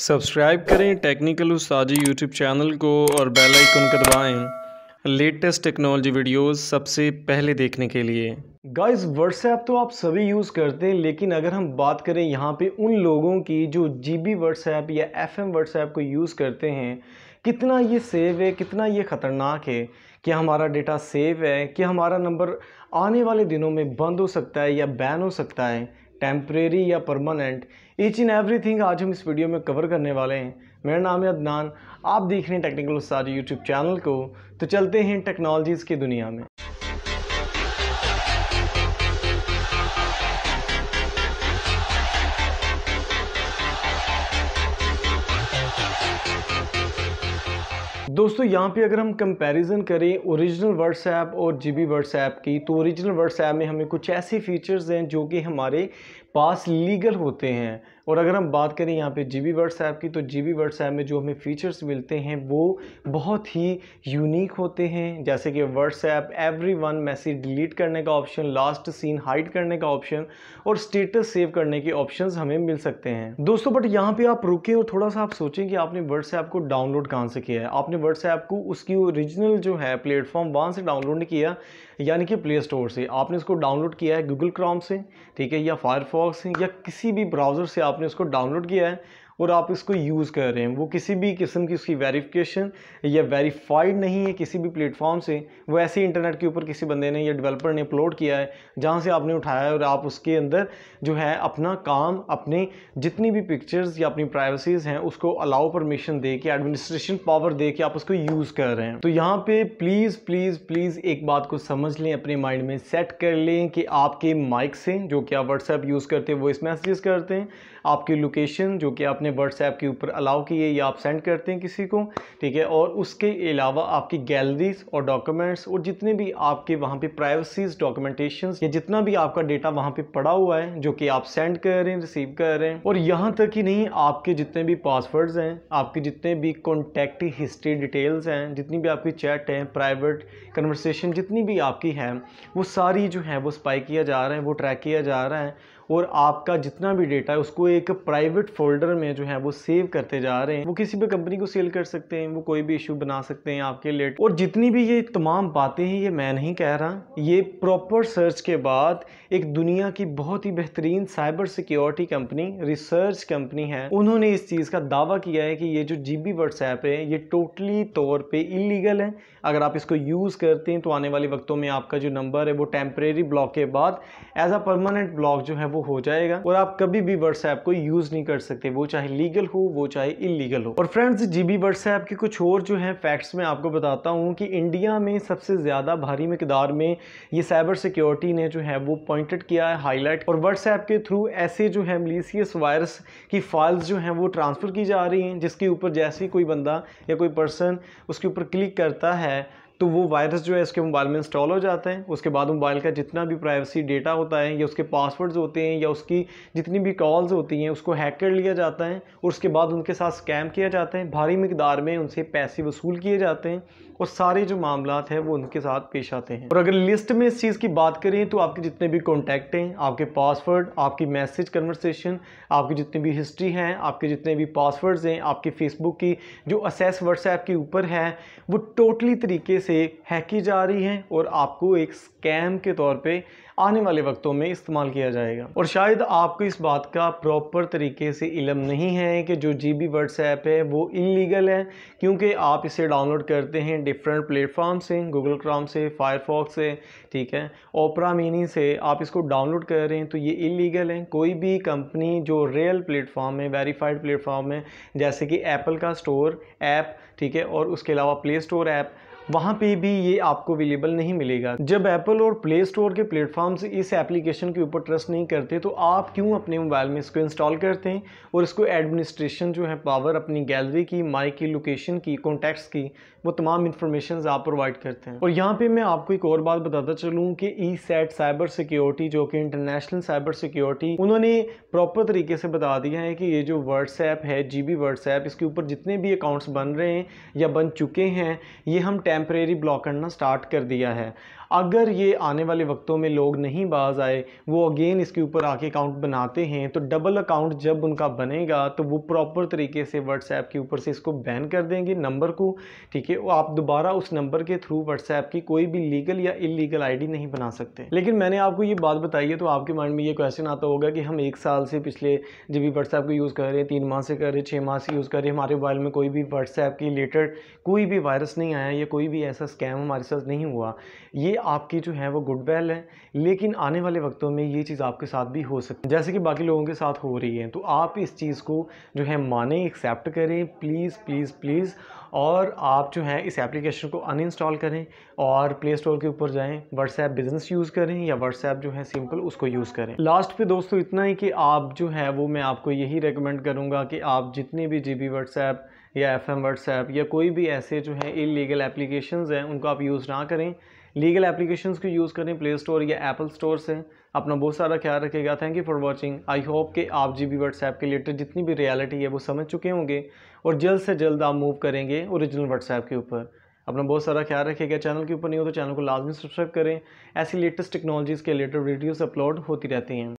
subscribe करें technical उस्ताजी YouTube channel को और बेल आइकन को लेटेस्ट टेक्नोलॉजी वीडियोस सबसे पहले देखने के लिए गाइस व्हाट्सएप तो आप सभी यूज़ करते हैं लेकिन अगर हम बात करें यहाँ पे उन लोगों की जो जी बी व्हाट्सएप या एफ एम व्हाट्सएप को यूज़ करते हैं कितना ये सेव है कितना ये ख़तरनाक है कि हमारा डेटा सेव है कि हमारा नंबर आने वाले दिनों में बंद हो सकता है या बैन हो सकता है टेम्परेरी या permanent each in everything आज हम इस वीडियो में कवर करने वाले हैं मेरा नाम है अदनान आप देख रहे हैं टेक्निकल उस्ताद यूट्यूब चैनल को तो चलते हैं टेक्नोलॉजीज़ की दुनिया में दोस्तों यहाँ पे अगर हम कंपैरिजन करें ओरिजिनल व्हाट्सएप और जीबी व्हाट्सएप की तो ओरिजिनल व्हाट्सएप में हमें कुछ ऐसे फीचर्स हैं जो कि हमारे पास लीगल होते हैं और अगर हम बात करें यहाँ पे जी बी वर्ड्स ऐप की तो जी बी वर्ड्स ऐप में जो हमें फ़ीचर्स मिलते हैं वो बहुत ही यूनिक होते हैं जैसे कि WhatsApp everyone message delete करने का ऑप्शन लास्ट सीन हाइड करने का ऑप्शन और स्टेटस सेव करने के ऑप्शन हमें मिल सकते हैं दोस्तों बट यहाँ पर आप रुकें और थोड़ा सा आप सोचें कि आपने व्हाट्सएप को डाउनलोड कहाँ से किया है आपने व्हाट्सएप को उसकी ओरिजिनल जो है प्लेटफॉर्म वहाँ से डाउनलोड किया यानी कि प्ले स्टोर से आपने उसको डाउनलोड किया है गूगल क्रॉम से ठीक है या फायरफॉक्स से या किसी भी ब्राउज़र से आप आपने उसको डाउनलोड किया है और आप इसको यूज़ कर रहे हैं वो किसी भी किस्म की उसकी वेरिफिकेशन या वेरीफाइड नहीं है किसी भी प्लेटफॉर्म से वो ऐसे इंटरनेट के ऊपर किसी बंदे ने या डेवलपर ने अपलोड किया है जहाँ से आपने उठाया है और आप उसके अंदर जो है अपना काम अपने जितनी भी पिक्चर्स या अपनी प्राइवेसीज़ हैं उसको अलाउ परमिशन दे के एडमिनिस्ट्रेशन पावर दे के आप उसको यूज़ कर रहे हैं तो यहाँ पर प्लीज़ प्लीज़ प्लीज़ एक बात को समझ लें अपने माइंड में सेट कर लें कि आपके माइक से जो कि आप व्हाट्सएप यूज़ करते हैं वो इस मैसेजेस करते हैं आपकी लोकेशन जो कि आपने अपने व्हाट्सएप के ऊपर अलाउ किए या आप सेंड करते हैं किसी को ठीक है और उसके अलावा आपकी गैलरीज और डॉक्यूमेंट्स और जितने भी आपके वहाँ पे प्राइवेसीज डॉक्यूमेंटेशन या जितना भी आपका डेटा वहाँ पे पड़ा हुआ है जो कि आप सेंड कर रहे हैं रिसीव कर रहे हैं और यहाँ तक ही नहीं आपके जितने भी पासवर्ड्स हैं आपके जितने भी कॉन्टैक्ट हिस्ट्री डिटेल्स हैं जितनी भी आपकी चैट है प्राइवेट कन्वर्सेशन जितनी भी आपकी हैं वो सारी जो है वो स्पाई किया जा रहा है वो ट्रैक किया जा रहा है और आपका जितना भी डेटा है उसको एक प्राइवेट फोल्डर में जो है वो सेव करते जा रहे हैं वो किसी भी कंपनी को सेल कर सकते हैं वो कोई भी इशू बना सकते हैं आपके लिए और जितनी भी ये तमाम बातें हैं ये मैं नहीं कह रहा ये प्रॉपर सर्च के बाद एक दुनिया की बहुत ही बेहतरीन cyber security company research company है उन्होंने इस चीज़ का दावा किया है कि ये जो जी बी है ये टोटली तौर पर इलीगल है अगर आप इसको यूज़ करते हैं तो आने वाले वक्तों में आपका जो नंबर है वो टेम्परेरी ब्लॉक के बाद एज अ परमानेंट ब्लॉक जो है वो वो हो जाएगा और आप कभी भी व्हाट्सएप को यूज नहीं कर सकते वो चाहे लीगल हो वो चाहे इलीगल हो और फ्रेंड्स जीबी व्हाट्सएप के कुछ और जो है फैक्ट्स में आपको बताता हूँ कि इंडिया में सबसे ज़्यादा भारी मकदार में ये साइबर सिक्योरिटी ने जो है वो पॉइंटेड किया है हाईलाइट और व्हाट्सएप के थ्रू ऐसे जो है मलीसियस वायरस की फाइल्स जो हैं वो ट्रांसफ़र की जा रही हैं जिसके ऊपर जैसे ही कोई बंदा या कोई पर्सन उसके ऊपर क्लिक करता है तो वो वायरस जो है इसके मोबाइल में इंस्टॉल हो जाते हैं उसके बाद मोबाइल का जितना भी प्राइवेसी डेटा होता है या उसके पासवर्ड्स होते हैं या उसकी जितनी भी कॉल्स होती हैं उसको हैक कर लिया जाता है और उसके बाद उनके साथ स्कैम किया जाता है भारी मकदार में उनसे पैसे वसूल किए जाते हैं और सारे जो मामला हैं वो उनके साथ पेश आते हैं और अगर लिस्ट में इस चीज़ की बात करें तो आपके जितने भी कॉन्टैक्ट हैं आपके पासवर्ड आपकी मैसेज कन्वर्सेशन आपकी जितनी भी हिस्ट्री हैं आपके जितने भी पासवर्ड्स हैं आपके फेसबुक की जो असेस व्हाट्सएप के ऊपर है वो टोटली तरीके से से हैक की जा रही है और आपको एक स्कैम के तौर पे आने वाले वक्तों में इस्तेमाल किया जाएगा और शायद आपको इस बात का प्रॉपर तरीके से इलम नहीं है कि जो जी बी व्हाट्सएप है वो इलीगल है क्योंकि आप इसे डाउनलोड करते हैं डिफरेंट प्लेटफॉर्म से गूगल क्राम से फायरफॉक्स से ठीक है ओपरा मीनी से आप इसको डाउनलोड कर रहे हैं तो ये इलीगल है कोई भी कंपनी जो रियल प्लेटफॉर्म है वेरीफाइड प्लेटफॉर्म है जैसे कि एप्पल का स्टोर ऐप ठीक है और उसके अलावा प्ले स्टोर ऐप वहाँ पे भी ये आपको अवेलेबल नहीं मिलेगा जब एप्पल और प्ले स्टोर के प्लेटफॉर्म्स इस एप्लीकेशन के ऊपर ट्रस्ट नहीं करते तो आप क्यों अपने मोबाइल में इसको इंस्टॉल करते हैं और इसको एडमिनिस्ट्रेशन जो है पावर अपनी गैलरी की माई की लोकेशन की कॉन्टैक्ट्स की वो तमाम इन्फॉर्मेशन आप प्रोवाइड करते हैं और यहाँ पर मैं आपको एक और बात बताता चलूँ कि ई सेट साइबर सिक्योरिटी जो कि इंटरनेशनल साइबर सिक्योरिटी उन्होंने प्रॉपर तरीके से बता दिया है कि ये जो व्हाट्सएप है जी बी इसके ऊपर जितने भी अकाउंट्स बन रहे हैं या बन चुके हैं ये हम टेम्परेरी ब्लॉक करना स्टार्ट कर दिया है अगर ये आने वाले वक्तों में लोग नहीं बाज आए वो अगेन इसके ऊपर आके अकाउंट बनाते हैं तो डबल अकाउंट जब उनका बनेगा तो वो प्रॉपर तरीके से व्हाट्सएप के ऊपर से इसको बैन कर देंगे नंबर को ठीक है आप दोबारा उस नंबर के थ्रू व्हाट्सएप की कोई भी लीगल या इलीगल आईडी नहीं बना सकते लेकिन मैंने आपको ये बात बताई है तो आपके माइंड में ये क्वेश्चन आता होगा कि हम एक साल से पिछले जब भी व्हाट्सएप को यूज़ कर रहे हैं तीन माह से कर रहे हैं छः माह से यूज़ कर रहे हैं हमारे मोबाइल में कोई भी व्हाट्सएप की रिलेटेड कोई भी वायरस नहीं आया या कोई कभी भी ऐसा स्कैम हमारे साथ नहीं हुआ ये आपकी जो है वो गुड बैल है लेकिन आने वाले वक्तों में ये चीज़ आपके साथ भी हो सकती है जैसे कि बाकी लोगों के साथ हो रही है तो आप इस चीज़ को जो है माने एक्सेप्ट करें प्लीज़ प्लीज़ प्लीज़ और आप जो है इस एप्लीकेशन को अनइंस्टॉल करें और प्ले स्टोर के ऊपर जाएं व्हाट्सएप बिजनेस यूज़ करें या व्हाट्सएप जो है सिंपल उसको यूज़ करें लास्ट पे दोस्तों इतना ही कि आप जो है वो मैं आपको यही रेकमेंड करूँगा कि आप जितने भी जी बी व्हाट्सएप या एफ एम व्हाट्सएप या कोई भी ऐसे जो हैं लीगल एप्लीकेशन हैं उनको आप यूज़ ना करें लीगल एप्लीकेशंस को यूज़ करें प्ले स्टोर या एप्पल स्टोर से अपना बहुत सारा ख्याल रखेगा thank you for watching I hope कि आप जी बी व्हाट्सएप के रिलेटेड जितनी भी रियलिटी है वो समझ चुके होंगे और जल्द से जल्द आप मूव करेंगे ओरिजिनल व्हाट्सएप के ऊपर अपना बहुत सारा ख्याल रखेगा चैनल के ऊपर नहीं हो तो चैनल को लाजमी सब्सक्राइब करें ऐसी लेटेस्ट टेक्नोलॉजीज़ के रिलेटेड वीडियोज़ अपलोड होती रहती हैं